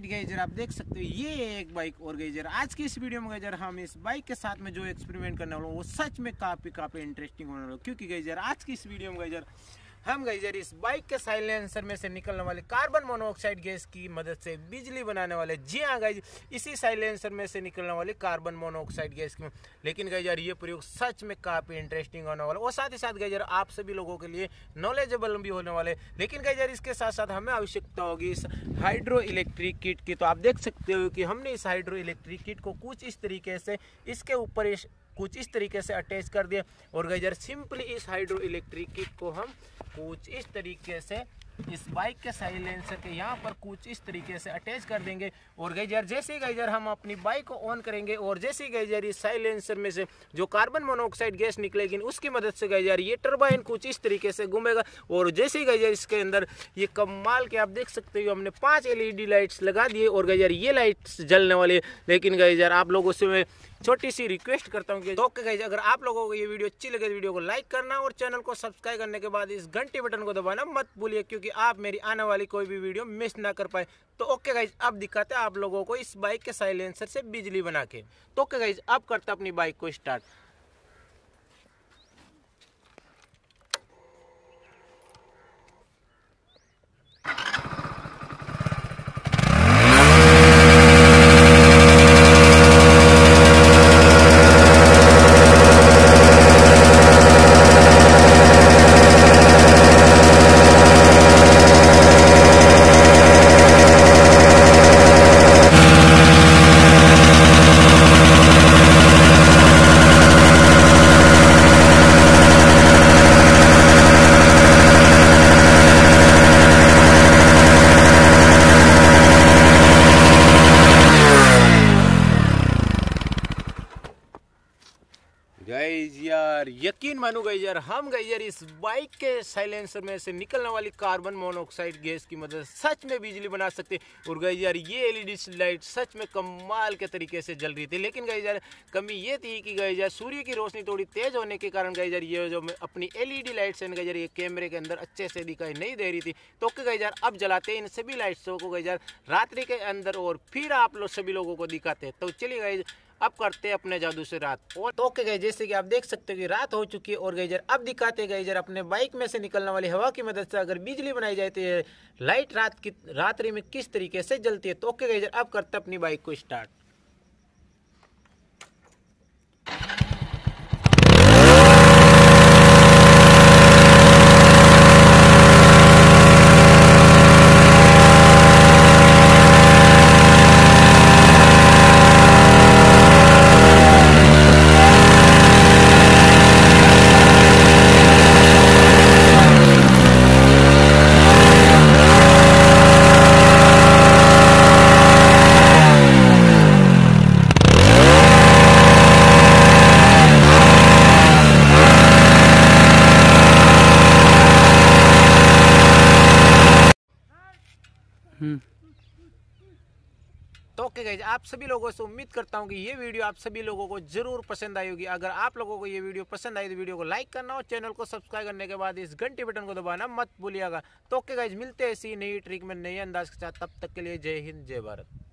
Right गैजर आप देख सकते हो ये एक बाइक और गेजर आज की इस वीडियो में गैजर हम इस बाइक के साथ में जो एक्सपेरिमेंट करने वाले वो सच में काफ़ी काफ़ी इंटरेस्टिंग होने वाला क्योंकि गेजर आज की इस वीडियो में गाइजर हम गईजर इस बाइक के साइलेंसर में से निकलने वाले कार्बन मोनोऑक्साइड गैस की मदद से बिजली बनाने वाले जी हाँ गई इसी साइलेंसर में से निकलने वाले कार्बन मोनोऑक्साइड गैस की लेकिन गईजर ये प्रयोग सच में काफ़ी इंटरेस्टिंग होने वाला और साथ ही साथ गईजर आप सभी लोगों के लिए नॉलेजेबल भी होने वाले लेकिन गईजर इसके साथ साथ हमें आवश्यकता होगी इस हाइड्रो इलेक्ट्रिक किट की तो आप देख सकते हो कि हमने इस हाइड्रो इलेक्ट्रिक किट को कुछ इस तरीके से इसके ऊपर कुछ इस तरीके से अटैच कर दिया और गजर सिंपली इस हाइड्रो इलेक्ट्रिक किट को हम कुछ इस तरीके से इस बाइक के साइलेंसर के यहाँ पर कुछ इस तरीके से अटैच कर देंगे और गैजर जैसे गैजर हम अपनी बाइक को ऑन करेंगे और जैसे गैजर इस साइलेंसर में से जो कार्बन मोनोऑक्साइड गैस निकलेगी उसकी मदद से गैजर ये टर्बाइन कुछ इस तरीके से घूमेगा और जैसे गैजर इसके अंदर ये कमाल के आप देख सकते हो हमने पाँच एल लाइट्स लगा दिए और गैजर ये लाइट्स जलने वाले लेकिन गैजर आप लोगों से मैं छोटी सी रिक्वेस्ट करता हूँ कि ओके तो अगर आप लोगों को ये वीडियो अच्छी लगे तो वीडियो को लाइक करना और चैनल को सब्सक्राइब करने के बाद इस घंटे घंटी बटन को दबाना मत भूलिए क्योंकि आप मेरी आने वाली कोई भी वीडियो मिस ना कर पाए तो ओके गाइज अब दिखाते हैं आप लोगों को इस बाइक के साइलेंसर से बिजली बना के तो ओके गाइज अब करते अपनी बाइक को स्टार्ट यार यकीन मानो गई यार हम गई यार इस बाइक के साइलेंसर में से निकलने वाली कार्बन मोनोऑक्साइड गैस की मदद सच में बिजली बना सकते और गई यार ये एलईडी लाइट सच में कमाल के तरीके से जल रही थी लेकिन गई यार कमी ये थी कि गई यार सूर्य की रोशनी थोड़ी तेज होने के कारण गई यार ये जो अपनी एल ई डी गई यार ये कैमरे के अंदर अच्छे से दिखाई नहीं दे रही थी तो गई यार अब जलाते इन सभी लाइट्सों को गई यार रात्रि के अंदर और फिर आप लोग सभी लोगों को दिखाते तो चलिए गई अब करते हैं अपने जादू से रात और तो के गए जैसे कि आप देख सकते हो कि रात हो चुकी है और गईजर अब दिखाते गईजर अपने बाइक में से निकलने वाली हवा की मदद से अगर बिजली बनाई जाती है लाइट रात की रात्रि में किस तरीके से जलती है तो ओके गईजर अब करते अपनी बाइक को स्टार्ट हम्म। तो ओके गाइज आप सभी लोगों से उम्मीद करता हूँ कि ये वीडियो आप सभी लोगों को जरूर पसंद आई होगी अगर आप लोगों को ये वीडियो पसंद आई तो वीडियो को लाइक करना और चैनल को सब्सक्राइब करने के बाद इस घंटी बटन को दबाना मत भूलिएगा तो ओके गाइज मिलते हैं ऐसी नई ट्रिक में नए अंदाज के साथ तब तक के लिए जय हिंद जय भारत